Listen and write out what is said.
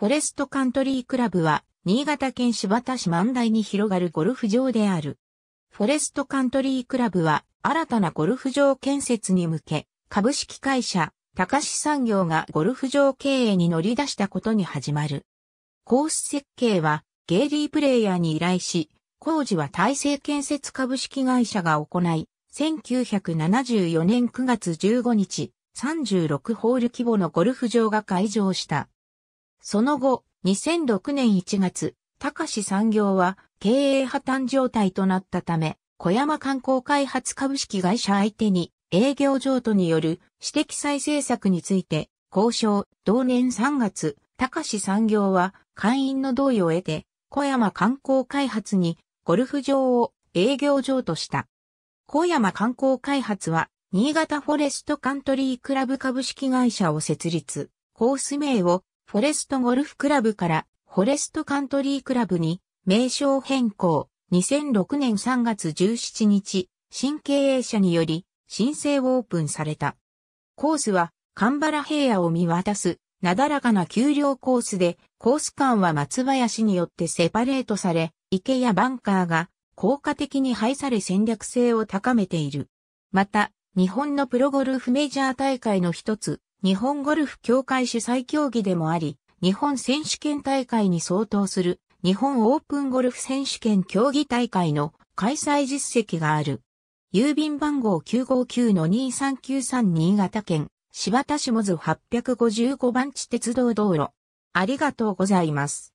フォレストカントリークラブは、新潟県柴田市万代に広がるゴルフ場である。フォレストカントリークラブは、新たなゴルフ場建設に向け、株式会社、高市産業がゴルフ場経営に乗り出したことに始まる。コース設計は、ゲイリープレイヤーに依頼し、工事は大成建設株式会社が行い、1974年9月15日、36ホール規模のゴルフ場が開場した。その後、2006年1月、高市産業は経営破綻状態となったため、小山観光開発株式会社相手に営業譲渡による私的再生策について交渉、同年3月、高市産業は会員の同意を得て、小山観光開発にゴルフ場を営業譲渡した。小山観光開発は、新潟フォレストカントリークラブ株式会社を設立、コース名をフォレストゴルフクラブからフォレストカントリークラブに名称変更。2006年3月17日、新経営者により申請オープンされた。コースはカンバラ平野を見渡すなだらかな丘陵コースで、コース間は松林によってセパレートされ、池やバンカーが効果的に配され戦略性を高めている。また、日本のプロゴルフメジャー大会の一つ、日本ゴルフ協会主催競技でもあり、日本選手権大会に相当する日本オープンゴルフ選手権競技大会の開催実績がある。郵便番号959-2393新潟県柴田下津855番地鉄道道路。ありがとうございます。